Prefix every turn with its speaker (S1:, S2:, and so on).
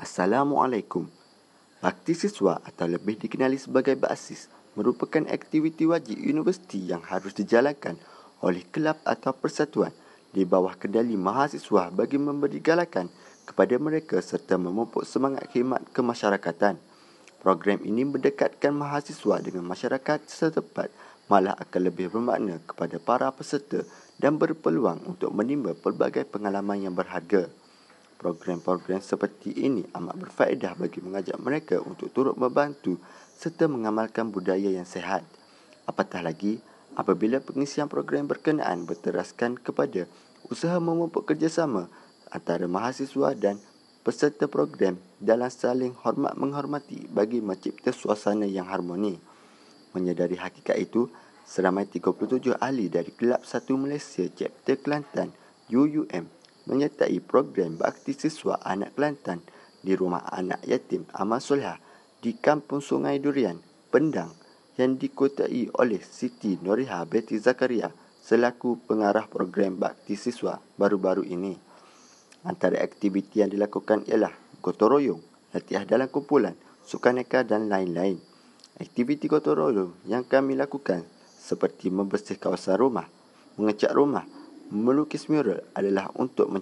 S1: Assalamualaikum. Bakti siswa atau lebih dikenali sebagai basis merupakan aktiviti wajib universiti yang harus dijalankan oleh kelab atau persatuan di bawah kendali mahasiswa bagi memberi galakan kepada mereka serta memupuk semangat khidmat kemasyarakatan. Program ini mendekatkan mahasiswa dengan masyarakat setempat malah akan lebih bermakna kepada para peserta dan berpeluang untuk menimba pelbagai pengalaman yang berharga. Program-program seperti ini amat berfaedah bagi mengajak mereka untuk turut membantu serta mengamalkan budaya yang sehat. Apatah lagi, apabila pengisian program berkenaan berteraskan kepada usaha memupuk kerjasama antara mahasiswa dan peserta program dalam saling hormat-menghormati bagi mencipta suasana yang harmoni. Menyadari hakikat itu, seramai 37 ahli dari Kelab Satu Malaysia Chapter Kelantan UUM menyertai program bakti siswa anak Kelantan di rumah anak yatim Amal Sulha di Kampung Sungai Durian, Pendang yang dikotai oleh Siti Noriha Betty Zakaria selaku pengarah program bakti siswa baru-baru ini. Antara aktiviti yang dilakukan ialah gotoroyong, latihan dalam kumpulan, sukaneka dan lain-lain. Aktiviti gotoroyong yang kami lakukan seperti membersih kawasan rumah, mengecat rumah, melukis mural adalah untuk men-